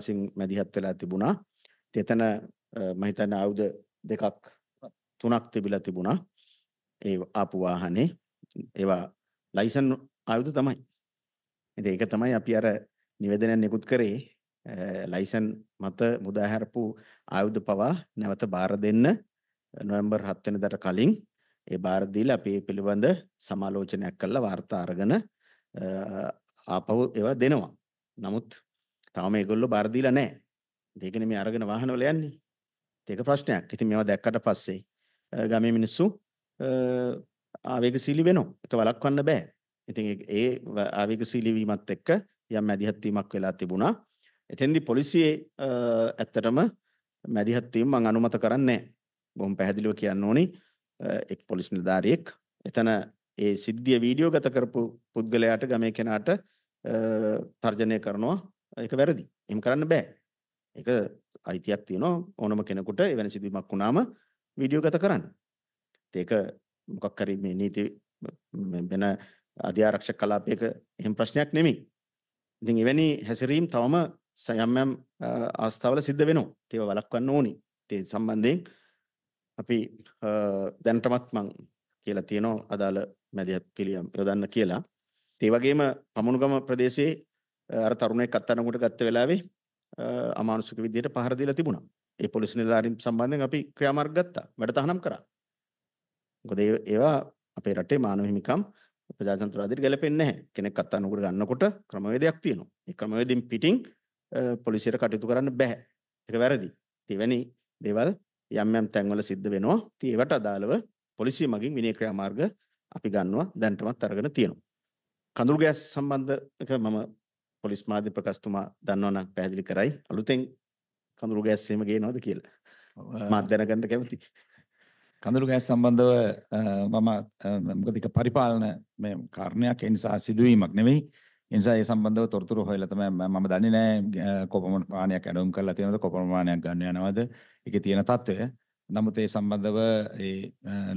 අහසින් මැදිහත් වෙලා තිබුණා. එතන මම හිතන්නේ ආයුධ දෙකක් තුනක් තිබිලා තිබුණා. ඒ ආපු වාහනේ ඒවා ලයිසන් ආයුධ තමයි. ඉතින් ඒක තමයි අපි අර නිවේදනයක් නිකුත් කරේ ලයිසන් මත මුදා හැරපු ආයුධ පවා නැවත බාර දෙන්න නොවැම්බර් 7 වෙනිදාට කලින් ඒ බාර දීලා අපි ඒ පිළිබඳ සමාලෝචනයක් කරලා වාර්තා අරගෙන ආපහු ඒවා දෙනවා. නමුත් තාම මේගොල්ලෝ බාර දීලා නැහැ. ඒකනේ මේ අරගෙන වාහනවල යන්නේ. ඒක ප්‍රශ්නයක්. ඉතින් මේවා දැක්කට පස්සේ ගමේ මිනිස්සු ආවේගශීලී වෙනවා. ඒක වළක්වන්න බෑ. ඉතින් ඒ ආවේගශීලී වීමත් එක්ක යම් මැදිහත් වීමක් වෙලා තිබුණා. එතෙන්දී පොලිසියේ ඇත්තටම මැදිහත් වීම මම අනුමත කරන්නේ නැහැ. බොහොම පැහැදිලිව කියන්න ඕනි. එක් පොලිස් නිලධාරියෙක් එතන ඒ සිද්ධිය වීඩියෝ ගත කරපු පුද්ගලයාට ගමේ කෙනාට තර්ජනය කරනවා ඒක වැරදි. එහෙම කරන්න බෑ. ඒක අයිතියක් තියෙනවා ඕනම කෙනෙකුට එවැනි සිදුවීමක් වුණාම වීඩියෝ ගත කරන්න. ඒක මොකක් හරි මේ නීති වෙන අධ්‍යාරක්ෂක කලාපයක එහෙම ප්‍රශ්නයක් නෙමෙයි. ඉතින් එවැනි හැසිරීම් තවම යම් යම් අවස්ථාවල සිද්ධ වෙනවා. ඒව වළක්වන්න ඕනි. ඒ සම්බන්ධයෙන් අපි දැනටමත් මං කියලා තියෙනවා අදාළ මැදිහත් පිළියම් යොදන්න කියලා. ඒ වගේම පමුණුගම ප්‍රදේශයේ අර තරුණයෙක් අත්අඩංගුවට ගත්ත වෙලාවේ අමානුෂික විදියට පහර දීලා තිබුණා. ඒ පොලිස් නිලධාරීන් සම්බන්ධයෙන් අපි ක්‍රියාමාර්ග ගත්තා. වැඩ තහනම් කරා. මොකද ඒවා අපේ රටේ මානව හිමිකම් ප්‍රජාතන්ත්‍රවාදයට ගැලපෙන්නේ නැහැ. කෙනෙක් අත්අඩංගුවට ගන්නකොට ක්‍රමවේදයක් තියෙනවා. ඒ ක්‍රමවේදෙන් පිටින් පොලිසියට කටයුතු කරන්න බෑ. ඒක වැරදි. එවැනි දේවල් යම් යම් තැන්වල සිද්ධ වෙනවා. ඉතින් ඒවට අදාළව පොලිසිය මගින් විනය ක්‍රියාමාර්ග අපි ගන්නවා දැනටමත් අරගෙන තියෙනවා. කඳුළු ගෑස් සම්බන්ධක මම පොලිස් මාධ්‍ය ප්‍රකාශතුමා දන්නවනම් පැහැදිලි කරයි අලුතෙන් කඳුළු ගෑස් එහෙම ගේනවද කියලා. මාත් දැනගන්න කැමතියි. කඳුළු ගෑස් සම්බන්ධව මම මොකද ඒක පරිපාලන මේ කාරණයක් ඒ නිසා සිදුවීමක් නෙවෙයි. ඒ නිසා ඒ සම්බන්ධව තොරතුරු හොයලා තමයි මම දන්නේ නැහැ කොපමණ ප්‍රමාණයක් ඇඩවුම් කරලා තියෙනවද කොපමණ ප්‍රමාණයක් ගන්න යනවද ඒකේ තියෙන తত্ত্বය. නමුත් ඒ සම්බන්ධව ඒ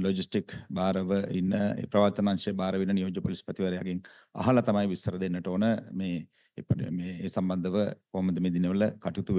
ලොජිස්ටික් භාරව ඉන්න ඒ ප්‍රවර්තන අංශයේ භාර වෙන නියෝජ්‍ය පොලිස්පතිවරයාගෙන් අහලා තමයි විස්තර දෙන්නට ඕන මේ මේ ඒ සම්බන්ධව කොහොමද මේ දිනවල කටයුතු